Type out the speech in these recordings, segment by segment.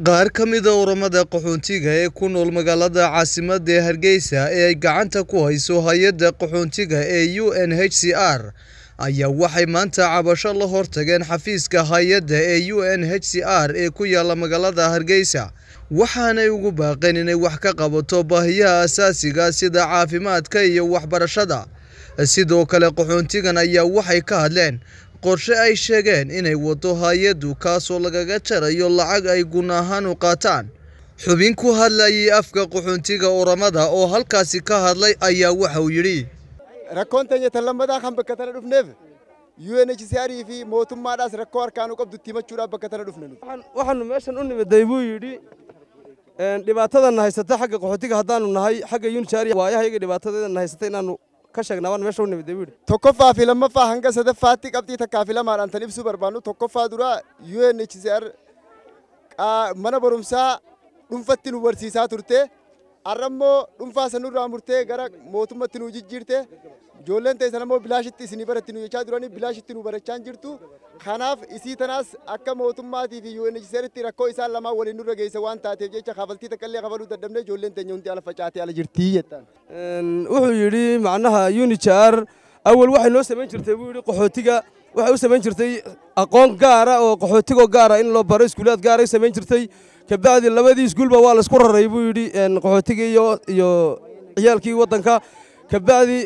qaar ka mid a ah ururada qaxoontiga ee ku nool magaalada caasimada hargeysa ee ay gacanta ku hayso hay-adda qaxoontiga ee u n h c r ayaa waxay maanta cabasho la hortageen xafiiska hay-adda ee u n h c r ee ku yaalla magaalada hargeysa waxaanay ugu baaqeen inay wax ka qabato baahiyaha asaasiga sida caafimaadka iyo waxbarashada sidoo kale qaxoontigan ayaa waxay ka hadleen qorshe ay sheegeen inay waddo hay-addu kaasoo lagaga jarayo lacag ay gun ahaan u qaataan xubin ku hadlayay afka qaxuntiga oramada oo halkaasi ka hadlay ayaa waxa uu yidhi e waxaanu meeshan u nimiday buu yidhi dhibaatadanna haysata xagga qaxootiga haddaanu nahay xagga UNHCR e waayaha iyaga haysata inaanu كشغناوان مش وني بدي بيد توقف في لما فهنك سد فاتي قبتي تكافي لما ران تلبس بربانو توقف دورا يو ان اتش زي ار mana barumsaa dhuunfatti nu barsiisaa turte har'ammoo dhuunfaa sanurraa murtee gara mootummatti nu jijjiirte ijoolleen ta'e sanammoo bilaashitti isinii baratti nu jechaa turanii bilaashitti nu barachaa jirtu Kanaaf isii tanaas akka mootummaatiif UNHCRtti rakkoo isaan lamaan waliin nurra geesse waan taateef jecha kafaltii taqqallee kafaluu dadhabnee ijoolleen teenya hundi ala facaatee ala jirtii jettaan. Wuxuu yidhi macnaha UNHCR awal waxay noo samayn jirtay buu yidhi qaxootiga waxay u samayn jirtay aqoon gaara oo qaxootigoo gaara in loo baro iskuulaad gaara samayn jirtay kabacdi labadii iskuulba waa laisku raray buu yidhi qaxootiga iyo iyo ciyaalkii waddanka kabacdi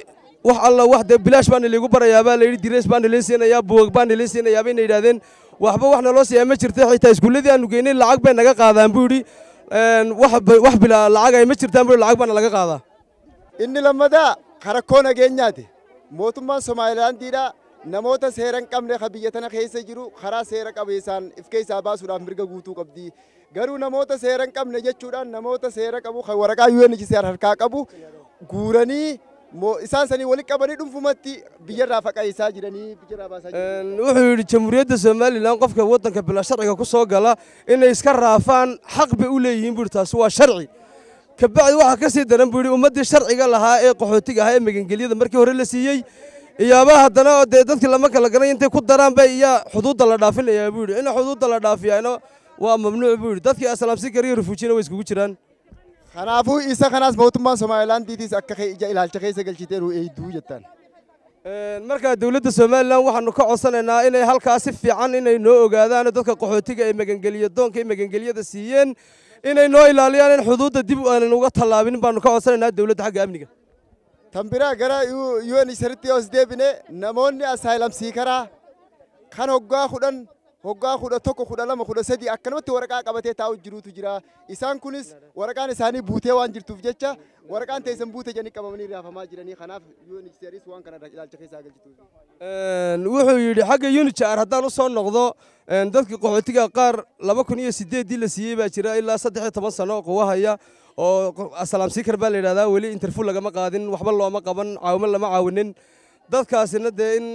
wax alla wax dee bilaash baana laygu barayaabaa layidhi dirays baana leen siinayaa buug baana leen siinayaa bayna yidhahdeen waxba wax naloo siiyaa ma jirta xitaa iskuulladii aannu geynay lacag bay naga qaadaan buu yidhi wax bilaa lacagay ma jirtaan buu lacag baana laga qaadaa inni lammadaa karakoo mootummaan somaalilaandiidha namoota seera qabne ka biyya keessa jiru karaa seera qabeessaan ifkeessaa baasuudhaaf mirga guutuu qabdi garuu namoota seera qabne jechuudhaan namoota seera qabu kan waraqaa yuunijiseer harkaa qabu guuranii isaan sanii wali qabanii dhunfumatti biyyarraa faqaayisaa jiranii biyyarraa baasaa jiranii. Wuxuu yidhi jamhuuriyadda Somaliland qofka waddanka bilaa sharciga ku soo gala inay iska raafaan xaq bay u leeyihiin buu taasi waa sharci. Kabacdi waxaa ka sii daran buu yidhi ummaddii sharciga lahaa ee qaxootiga ahaa ee magangelyada markii hore la siiyey iyaaba haddana dee dadkii lama kala garanay intay ku daraan bay iyaa xuduudda la dhaafinayaa buu yidhi ina xuduudda la dhaafiyaana waa mamnuuc buu yidhi dadkii aslaamsi kariyo rifuujiina way iskugu jiraan. Kanaafuu isa kanaas mootummaan Somaalilaandiitis akka ija ilaalcha keessa galchiteeru eeyduu jettaan. markaa dowladda somaliland waxaanu ka codsanaynaa inay halkaas si fiican inay noo ogaadaan dadka qaxootiga ay magangelya doonka ay magangelyada siiyeen inay noo ilaaliyaan in xuduudda dib aanan uga tallaabin baanu ka codsanaynaa dowladda xagga amniga tambiraa gara un isirritti os deebine namoonni asaayilamsii karaa kan hoggaa kudhan hoggaa kudha tokko kudha lama kudha sadii akkanumatti waraqaa qabatee taa'u jirutu jira. Isaan kunis waraqaan isaanii buutee waan jirtuuf jecha waraqaan teessan buute jedhanii qabamanii raafamaa jiranii kanaaf yuunivarsiitiis waan kana ilaalcha keessaa galchituuf. Wuxuu yidhi xagga yuunijaar haddaan u soo noqdo dadkii qaxootiga qaar laba kun iyo sideeddii la siiyey baa jira ilaa saddex iyo toban sano quwahaya oo asalaamsiikar baa la yidhahdaa weli interview lagama qaadin waxba looma qaban caawimo lama caawinin dadkaasina dee in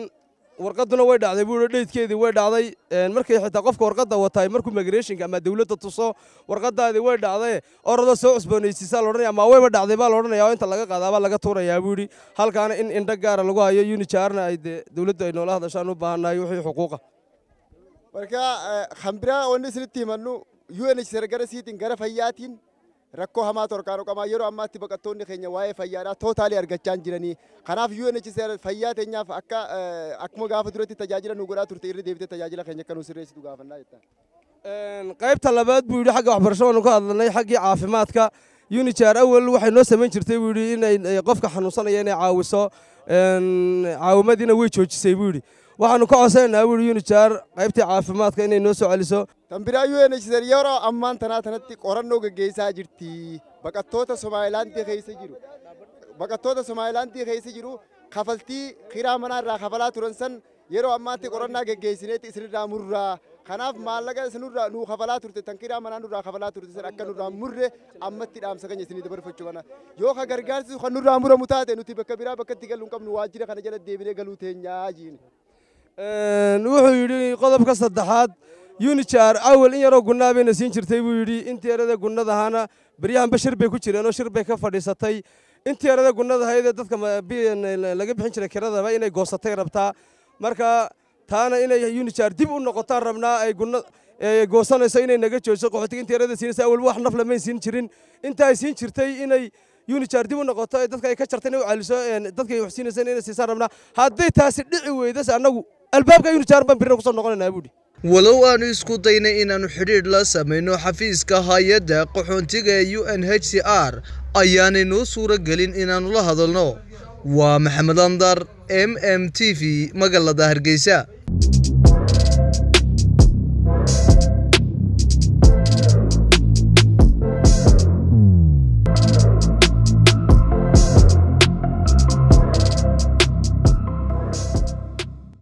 warqaduna way dhacday buu yidhi dheydkeedii way dhacday markay xitaa qofka warqadda wataay markuu migrationka ama dawladda tuso warqaddaadii way dhacday orodoo soo cusboonaysiisaa laodhanaya ama wayba dhacday baa laodhanaya inta laga qaadaa baa laga tuurayaa buu yidhi halkaana in indho gaara ah lagu hayo unijaarna ay dee dawladdu ay noola hadashaan u baahannahay wixii xuquuqa marka eh, khambira onisli timanu unhsargara sidin rakkoo hamaatu harkaan qabamaa yeroo ammaatti baqattoonni keenya waa'ee fayyaadhaa tootaalii argachaa hin jiranii kanaaf UNHCR fayyaa teenyaaf akka eh, akkuma gaafa duratti tajaajila nu godhaa turte irri deebitee tajaajila keenya akka nu sirreessitu gaafannaa jettaan. qaybta labaad buu yidhi xagga waxbarashada nu ka hadlanay xaggii caafimaadka UNHCR awal waxay noo samayn jirtay buu yidhi inay eh, qofka xanuunsanaya inay caawiso caawimadiina way joojisay buu yidhi waxaanu ka codsanaynaa wiil yunijaar qaybtii caafimaadka inay noo soo celiso tambira unhcr yeroo ammaan tanaa tanatti qorannoo geggeessaa jirti baqattoota somaayilaandii keessa jiru baqattoota somaayilaandii keessa jiru kafaltii kiraa manaa irraa kafalaa turan san yeroo ammaatti qorannaa geggeessineetti isinirraa murraa kanaaf maallaqa isinirraa nuu kafalaa turte tan kiraa manaa nurraa kafalaa turte san akka nurraa murre ammatti dhaamsa keenya isinii dabarfachuu kana yoo ka gargaarsisu kan nurraa muramu taate nuti bakka biraa bakkatti galuun qabnu waajjira kana jala deebinee galuu teenyaa jiini wuxuu yidhi qodobka saddexaad unijar awel in yaroo gunnaa siin jirtay buu yidhi inteerada gunnadahaana beryahan bashir bay ku jireenoo shir bay ka fadhiisatay inteerada gunnadahaydee dadka laga bixin jiray kiradaba inay goosatay rabtaa marka taana inay yunijar dib u noqotaan rabnaa ay gunna goosanayso inay naga joojiso qaxootiga inteerada siinaysa awel wax nafle may siin jirin inta siin jirtay inay yunijar dib u noqoto dadka ay ka jartay inay u celiso dadka ay wax siinaysa inay siisaan rabnaa hadday taasi dhici weydas annagu albaabka aynu jaarban birna kusoo noqonaynaa buuhi walow aanu isku daynay inaanu xidhiidh la samayno xafiiska hay-adda qaxoontiga ee u n h c r ayaanay noo suuro gelin inaannu la hadalno waa maxamed andar m m t v magaalada hargeysa